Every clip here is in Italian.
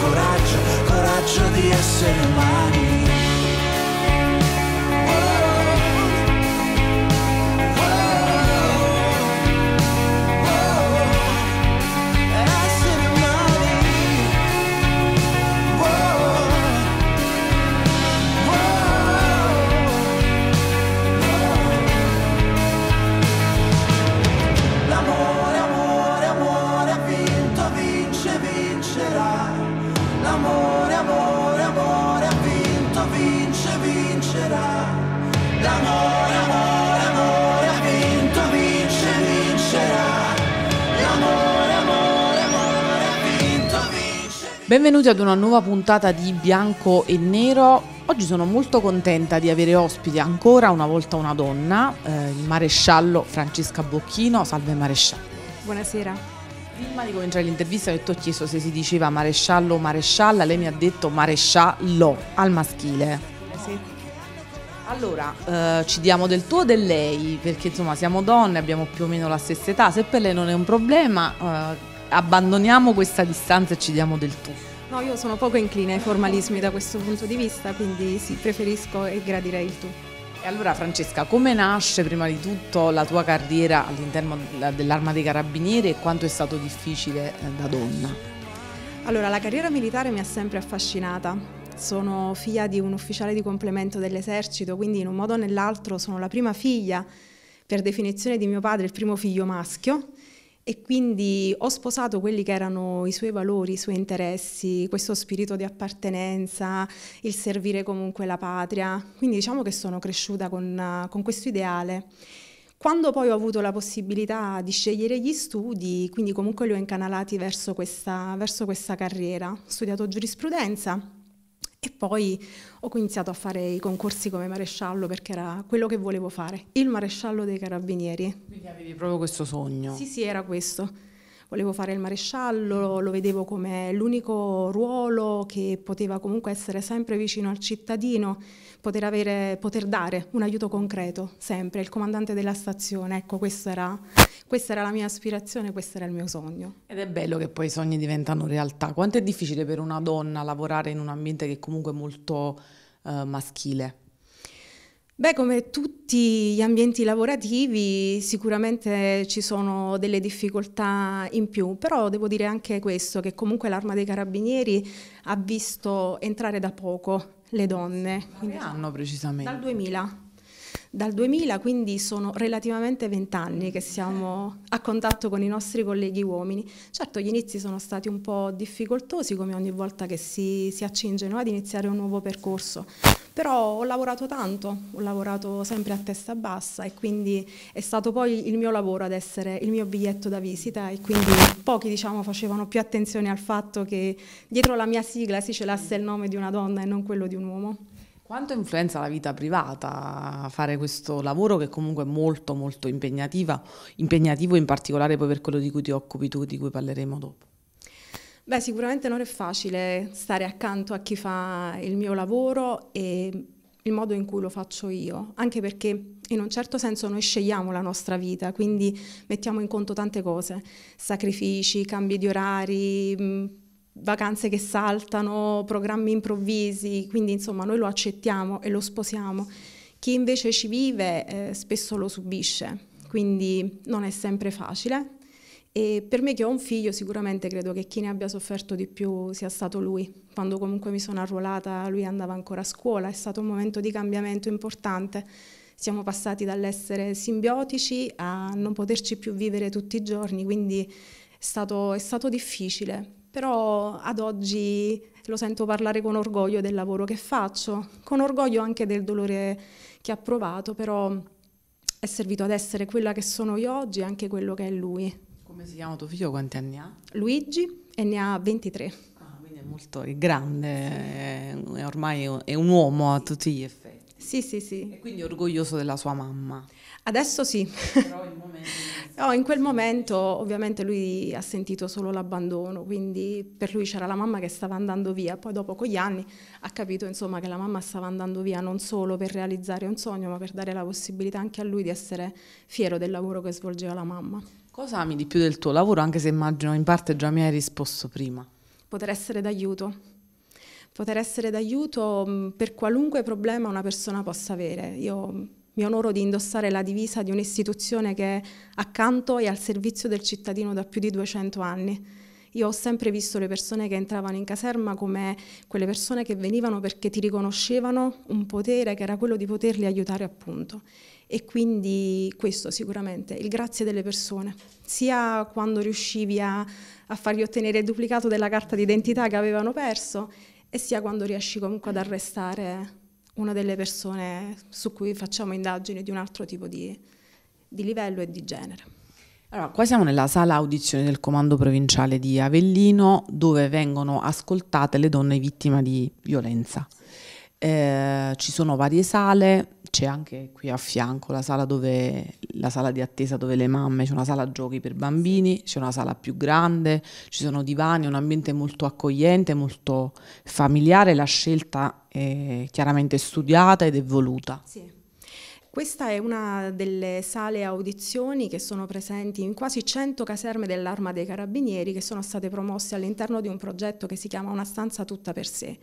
coraggio, coraggio di essere umani. Benvenuti ad una nuova puntata di Bianco e Nero. Oggi sono molto contenta di avere ospite ancora una volta una donna, eh, il maresciallo Francesca Bocchino. Salve maresciallo. Buonasera. Prima di cominciare l'intervista ho chiesto se si diceva maresciallo o marescialla, lei mi ha detto maresciallo al maschile. Sì. Allora, eh, ci diamo del tuo o del lei, perché insomma siamo donne, abbiamo più o meno la stessa età, se per lei non è un problema... Eh, abbandoniamo questa distanza e ci diamo del tu. No, io sono poco incline ai formalismi da questo punto di vista, quindi sì, preferisco e gradirei il tu. E allora Francesca, come nasce prima di tutto la tua carriera all'interno dell'Arma dei Carabinieri e quanto è stato difficile eh, da donna? Allora, la carriera militare mi ha sempre affascinata. Sono figlia di un ufficiale di complemento dell'esercito, quindi in un modo o nell'altro sono la prima figlia, per definizione di mio padre, il primo figlio maschio e quindi ho sposato quelli che erano i suoi valori, i suoi interessi, questo spirito di appartenenza, il servire comunque la patria. Quindi diciamo che sono cresciuta con, con questo ideale. Quando poi ho avuto la possibilità di scegliere gli studi, quindi comunque li ho incanalati verso questa, verso questa carriera. Ho studiato giurisprudenza poi ho iniziato a fare i concorsi come maresciallo perché era quello che volevo fare, il maresciallo dei carabinieri. Quindi avevi proprio questo sogno? Sì, sì, era questo volevo fare il maresciallo, lo vedevo come l'unico ruolo che poteva comunque essere sempre vicino al cittadino, poter, avere, poter dare un aiuto concreto, sempre, il comandante della stazione, ecco questa era, questa era la mia aspirazione, questo era il mio sogno. Ed è bello che poi i sogni diventano realtà, quanto è difficile per una donna lavorare in un ambiente che è comunque molto eh, maschile? Beh, come tutti gli ambienti lavorativi sicuramente ci sono delle difficoltà in più, però devo dire anche questo, che comunque l'Arma dei Carabinieri ha visto entrare da poco le donne. Che anno precisamente? Dal 2000 dal 2000, quindi sono relativamente vent'anni che siamo a contatto con i nostri colleghi uomini. Certo, gli inizi sono stati un po' difficoltosi, come ogni volta che si, si accinge no, ad iniziare un nuovo percorso, però ho lavorato tanto, ho lavorato sempre a testa bassa e quindi è stato poi il mio lavoro ad essere il mio biglietto da visita e quindi pochi diciamo, facevano più attenzione al fatto che dietro la mia sigla si celasse il nome di una donna e non quello di un uomo. Quanto influenza la vita privata fare questo lavoro che comunque è molto molto impegnativo, in particolare poi per quello di cui ti occupi tu, di cui parleremo dopo? Beh, sicuramente non è facile stare accanto a chi fa il mio lavoro e il modo in cui lo faccio io, anche perché in un certo senso noi scegliamo la nostra vita, quindi mettiamo in conto tante cose, sacrifici, cambi di orari, vacanze che saltano, programmi improvvisi, quindi insomma noi lo accettiamo e lo sposiamo. Chi invece ci vive eh, spesso lo subisce, quindi non è sempre facile. E per me che ho un figlio sicuramente credo che chi ne abbia sofferto di più sia stato lui. Quando comunque mi sono arruolata lui andava ancora a scuola, è stato un momento di cambiamento importante. Siamo passati dall'essere simbiotici a non poterci più vivere tutti i giorni, quindi è stato, è stato difficile però ad oggi lo sento parlare con orgoglio del lavoro che faccio, con orgoglio anche del dolore che ha provato, però è servito ad essere quella che sono io oggi e anche quello che è lui. Come si chiama tuo figlio? Quanti anni ha? Luigi e ne ha 23. Ah, quindi è molto è grande, è, è ormai è un uomo a tutti gli effetti. Sì, sì, sì. E quindi orgoglioso della sua mamma. Adesso sì. Però il momento Oh, in quel momento ovviamente lui ha sentito solo l'abbandono, quindi per lui c'era la mamma che stava andando via, poi dopo con gli anni ha capito insomma, che la mamma stava andando via non solo per realizzare un sogno, ma per dare la possibilità anche a lui di essere fiero del lavoro che svolgeva la mamma. Cosa ami di più del tuo lavoro, anche se immagino in parte già mi hai risposto prima? Poter essere d'aiuto poter essere d'aiuto mm, per qualunque problema una persona possa avere. Io mm, mi onoro di indossare la divisa di un'istituzione che è accanto e al servizio del cittadino da più di 200 anni. Io ho sempre visto le persone che entravano in caserma come quelle persone che venivano perché ti riconoscevano un potere che era quello di poterli aiutare appunto. E quindi questo sicuramente, il grazie delle persone, sia quando riuscivi a, a fargli ottenere il duplicato della carta d'identità che avevano perso, e sia quando riesci comunque ad arrestare una delle persone su cui facciamo indagini di un altro tipo di, di livello e di genere. Allora, qua siamo nella sala audizione del comando provinciale di Avellino dove vengono ascoltate le donne vittime di violenza. Eh, ci sono varie sale, c'è anche qui a fianco la sala, dove, la sala di attesa dove le mamme, c'è una sala giochi per bambini, c'è una sala più grande, ci sono divani, un ambiente molto accogliente, molto familiare, la scelta è chiaramente studiata ed è voluta. Sì. Questa è una delle sale audizioni che sono presenti in quasi 100 caserme dell'Arma dei Carabinieri che sono state promosse all'interno di un progetto che si chiama Una stanza tutta per sé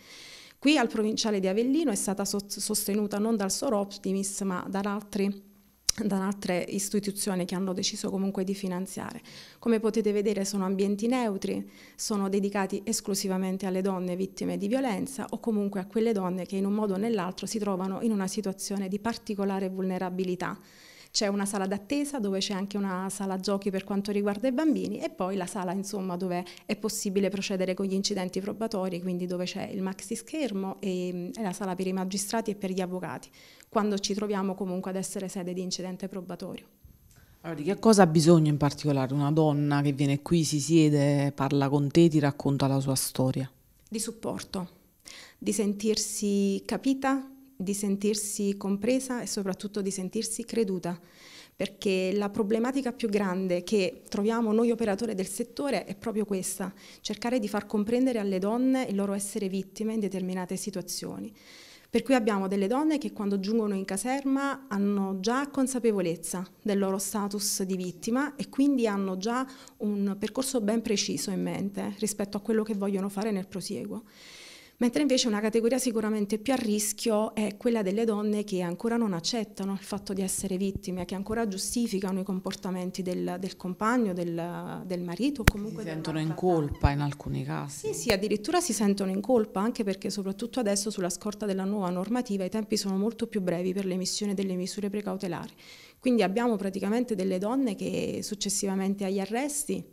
Qui al provinciale di Avellino è stata sostenuta non dal Sor Optimis ma da altri da altre istituzioni che hanno deciso comunque di finanziare. Come potete vedere sono ambienti neutri, sono dedicati esclusivamente alle donne vittime di violenza o comunque a quelle donne che in un modo o nell'altro si trovano in una situazione di particolare vulnerabilità c'è una sala d'attesa dove c'è anche una sala giochi per quanto riguarda i bambini e poi la sala insomma dove è possibile procedere con gli incidenti probatori, quindi dove c'è il maxi schermo e, e mm, la sala per i magistrati e per gli avvocati, quando ci troviamo comunque ad essere sede di incidente probatorio. Allora, di che cosa ha bisogno in particolare una donna che viene qui, si siede, parla con te, ti racconta la sua storia? Di supporto, di sentirsi capita, di sentirsi compresa e soprattutto di sentirsi creduta, perché la problematica più grande che troviamo noi operatori del settore è proprio questa, cercare di far comprendere alle donne il loro essere vittime in determinate situazioni. Per cui abbiamo delle donne che quando giungono in caserma hanno già consapevolezza del loro status di vittima e quindi hanno già un percorso ben preciso in mente eh, rispetto a quello che vogliono fare nel prosieguo mentre invece una categoria sicuramente più a rischio è quella delle donne che ancora non accettano il fatto di essere vittime, che ancora giustificano i comportamenti del, del compagno, del, del marito. Comunque si sentono in colpa in alcuni casi. Sì, sì, addirittura si sentono in colpa, anche perché soprattutto adesso sulla scorta della nuova normativa i tempi sono molto più brevi per l'emissione delle misure precautelari. Quindi abbiamo praticamente delle donne che successivamente agli arresti,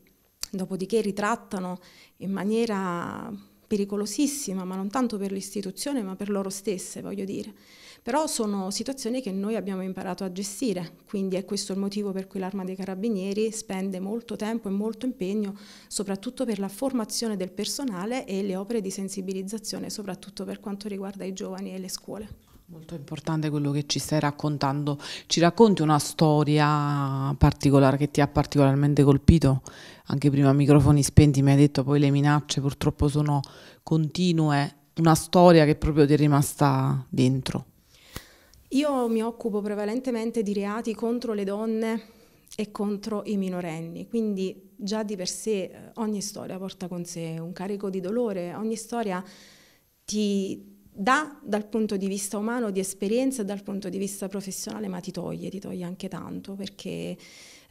dopodiché ritrattano in maniera pericolosissima, ma non tanto per l'istituzione, ma per loro stesse, voglio dire. Però sono situazioni che noi abbiamo imparato a gestire, quindi è questo il motivo per cui l'Arma dei Carabinieri spende molto tempo e molto impegno, soprattutto per la formazione del personale e le opere di sensibilizzazione, soprattutto per quanto riguarda i giovani e le scuole. Molto importante quello che ci stai raccontando. Ci racconti una storia particolare che ti ha particolarmente colpito? Anche prima microfoni spenti mi hai detto poi le minacce purtroppo sono continue. Una storia che proprio ti è rimasta dentro. Io mi occupo prevalentemente di reati contro le donne e contro i minorenni, quindi già di per sé eh, ogni storia porta con sé un carico di dolore, ogni storia ti, dà dal punto di vista umano, di esperienza, e dal punto di vista professionale, ma ti toglie, ti toglie anche tanto perché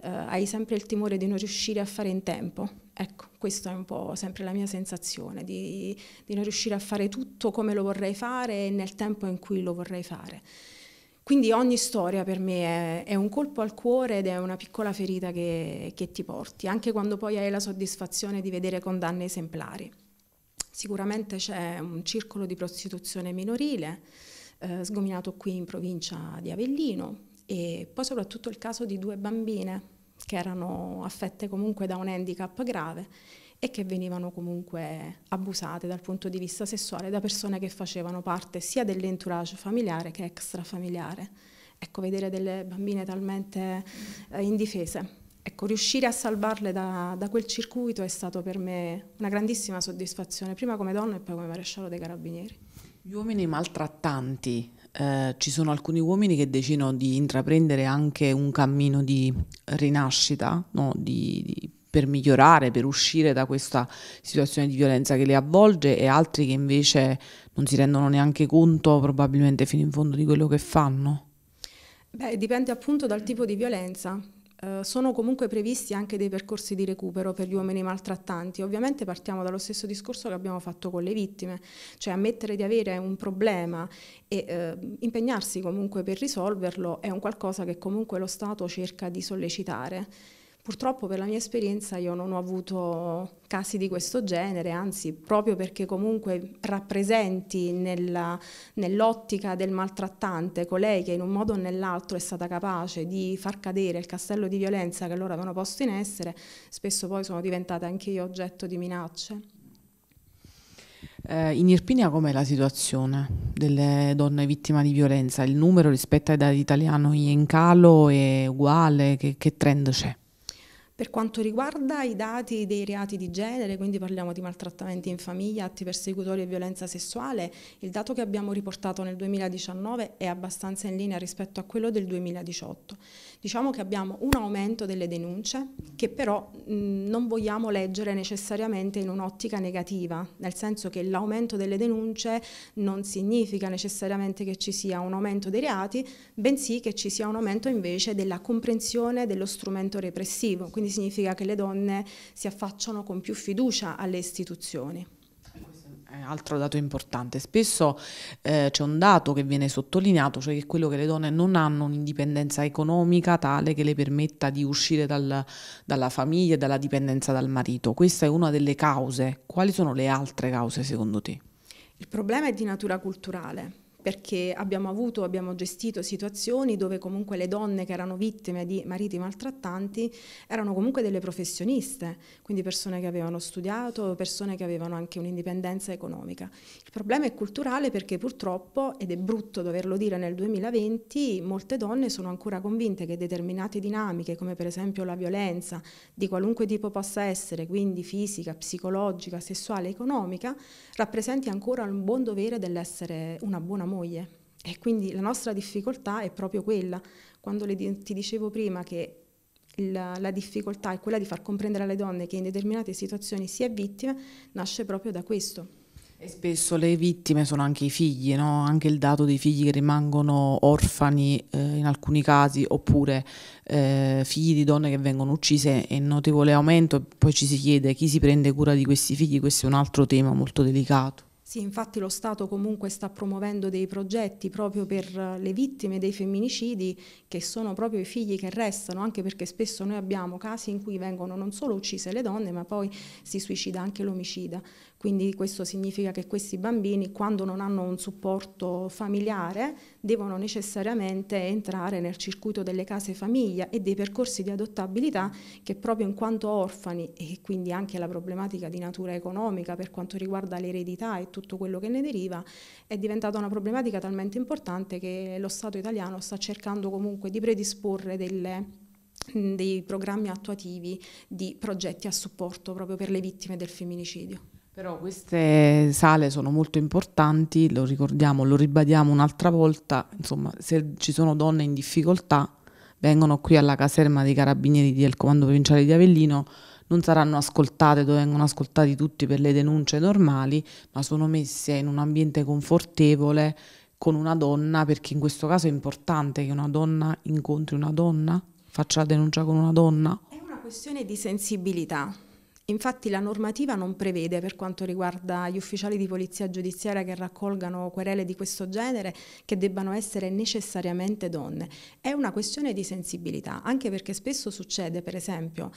eh, hai sempre il timore di non riuscire a fare in tempo. Ecco, questa è un po' sempre la mia sensazione, di, di non riuscire a fare tutto come lo vorrei fare e nel tempo in cui lo vorrei fare. Quindi ogni storia per me è, è, un colpo al cuore ed è una piccola ferita che, che ti porti, anche quando poi hai la soddisfazione di vedere condanne esemplari. Sicuramente c'è un circolo di prostituzione minorile eh, sgominato qui in provincia di Avellino e poi soprattutto il caso di due bambine che erano affette comunque da un handicap grave e che venivano comunque abusate dal punto di vista sessuale da persone che facevano parte sia dell'entourage familiare che extrafamiliare. Ecco, vedere delle bambine talmente eh, indifese ecco, riuscire a salvarle da, da, quel circuito è stato per me una grandissima soddisfazione, prima come donna e poi come maresciallo dei carabinieri. Gli uomini maltrattanti, eh, ci sono alcuni uomini che decidono di intraprendere anche un cammino di rinascita, no? di, di, per migliorare, per uscire da questa situazione di violenza che li avvolge e altri che invece non si rendono neanche conto probabilmente fino in fondo di quello che fanno. Beh, dipende appunto dal tipo di violenza. Eh, sono comunque previsti anche dei percorsi di recupero per gli uomini maltrattanti. Ovviamente partiamo dallo stesso discorso che abbiamo fatto con le vittime, cioè ammettere di avere un problema e uh, impegnarsi comunque per risolverlo è un qualcosa che comunque lo Stato cerca di sollecitare. Purtroppo per la mia esperienza io non ho avuto casi di questo genere, anzi proprio perché comunque rappresenti nell'ottica del maltrattante colei che in un modo o nell'altro è stata capace di far cadere il castello di violenza che loro avevano posto in essere, spesso poi sono diventata anche io oggetto di minacce. Eh, in Irpinia com'è la situazione delle donne vittime di violenza? Il numero rispetto ai dati italiani è in calo, è uguale? Che, che trend c'è? Per quanto riguarda i dati dei reati di genere, quindi parliamo di maltrattamenti in famiglia, atti persecutori e violenza sessuale, il dato che abbiamo riportato nel 2019 è abbastanza in linea rispetto a quello del 2018. Diciamo che abbiamo un aumento delle denunce che però mh, non vogliamo leggere necessariamente in un'ottica negativa, nel senso che l'aumento delle denunce non significa necessariamente che ci sia un aumento dei reati, bensì che ci sia un aumento invece della comprensione dello strumento repressivo, quindi significa che le donne si affacciano con più fiducia alle istituzioni. Altro dato importante, spesso eh, c'è un dato che viene sottolineato, cioè che quello che le donne non hanno un'indipendenza economica tale che le permetta di uscire dal, dalla famiglia e dalla dipendenza dal marito. Questa è una delle cause. Quali sono le altre cause secondo te? Il problema è di natura culturale perché abbiamo avuto, abbiamo gestito situazioni dove comunque le donne che erano vittime di mariti maltrattanti erano comunque delle professioniste, quindi persone che avevano studiato, persone che avevano anche un'indipendenza economica. Il problema è culturale perché purtroppo, ed è brutto doverlo dire nel 2020, molte donne sono ancora convinte che determinate dinamiche, come per esempio la violenza di qualunque tipo possa essere, quindi fisica, psicologica, sessuale, economica, rappresenti ancora un buon dovere dell'essere una buona moglie. E quindi la nostra difficoltà è proprio quella. Quando le, ti dicevo prima che la, la, difficoltà è quella di far comprendere alle donne che in determinate situazioni si è vittime, nasce proprio da questo. E spesso le vittime sono anche i figli, no? anche il dato dei figli che rimangono orfani eh, in alcuni casi, oppure eh, figli di donne che vengono uccise è in notevole aumento, poi ci si chiede chi si prende cura di questi figli, questo è un altro tema molto delicato. Sì, infatti lo Stato comunque sta promuovendo dei progetti proprio per eh, le vittime dei femminicidi che sono proprio i figli che restano, anche perché spesso noi abbiamo casi in cui vengono non solo uccise le donne, ma poi si suicida anche l'omicida. Quindi questo significa che questi bambini, quando non hanno un supporto familiare, devono necessariamente entrare nel circuito delle case famiglia e dei percorsi di adottabilità che proprio in quanto orfani e quindi anche la problematica di natura economica per quanto riguarda l'eredità e tutto quello che ne deriva, è diventata una problematica talmente importante che lo Stato italiano sta cercando comunque di predisporre delle dei programmi attuativi di progetti a supporto proprio per le vittime del femminicidio. Però queste sale sono molto importanti, lo ricordiamo, lo ribadiamo un'altra volta, insomma, se ci sono donne in difficoltà vengono qui alla caserma dei carabinieri del comando provinciale di Avellino, non saranno ascoltate dove vengono ascoltati tutti per le denunce normali, ma sono messe in un ambiente confortevole con una donna, perché in questo caso è importante che una donna incontri una donna, faccia la denuncia con una donna. È una questione di sensibilità Infatti la normativa non prevede per quanto riguarda gli ufficiali di polizia giudiziaria che raccolgano querele di questo genere che debbano essere necessariamente donne. È una questione di sensibilità, anche perché spesso succede per esempio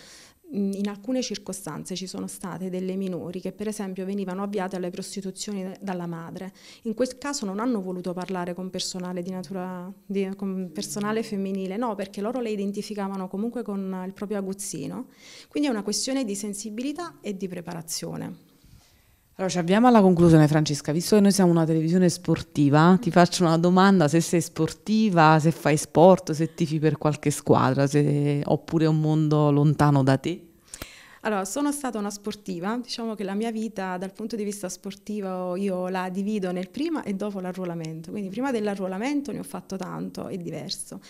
in alcune circostanze ci sono state delle minori che per esempio venivano avviate alle prostituzioni dalla madre. In quel caso non hanno voluto parlare con personale, di natura, di, con personale femminile, no, perché loro le identificavano comunque con il proprio aguzzino. Quindi è una questione di sensibilità e di preparazione. Allora ci avviamo alla conclusione Francesca, visto che noi siamo una televisione sportiva, ti faccio una domanda se sei sportiva, se fai sport, se tifi per qualche squadra, se... oppure un mondo lontano da te. Allora, sono stata una sportiva, diciamo che la mia vita dal punto di vista sportivo io la divido nel prima e dopo l'arruolamento, quindi prima dell'arruolamento ne ho fatto tanto, è diverso.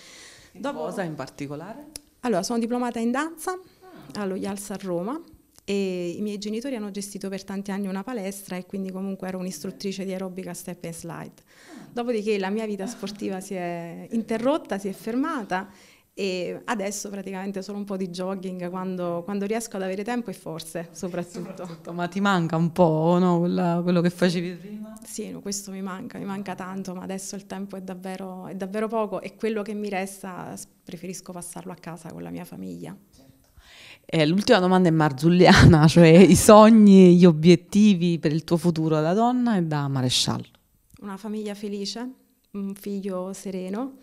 Dopo... Cosa in particolare? Allora, sono diplomata in danza ah. allo IALS a Roma, e i miei genitori hanno gestito per tanti anni una palestra e quindi comunque ero un'istruttrice di aerobica step and slide. Dopodiché la mia vita sportiva si è interrotta, si è fermata e adesso praticamente solo un po' di jogging quando, quando riesco ad avere tempo e forse soprattutto. soprattutto. Ma ti manca un po' no? Quella, quello che facevi prima? Sì, no, questo mi manca, mi manca tanto, ma adesso il tempo è davvero, è davvero poco e quello che mi resta preferisco passarlo a casa con la mia famiglia. Eh, l'ultima domanda è marzulliana, cioè i sogni, gli obiettivi per il tuo futuro da donna e da maresciallo. Una famiglia felice, un figlio sereno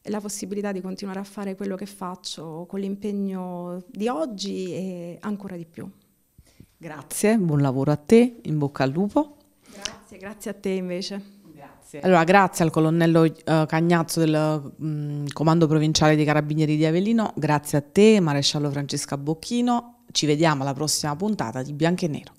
e la possibilità di continuare a fare quello che faccio con l'impegno di oggi e ancora di più. Grazie, buon lavoro a te, in bocca al lupo. Grazie, grazie a te invece. Grazie. Allora, grazie al colonnello uh, Cagnazzo del mh, mm, Comando Provinciale dei Carabinieri di Avellino, grazie a te, maresciallo Francesca Bocchino. Ci vediamo alla prossima puntata di Bianco e Nero.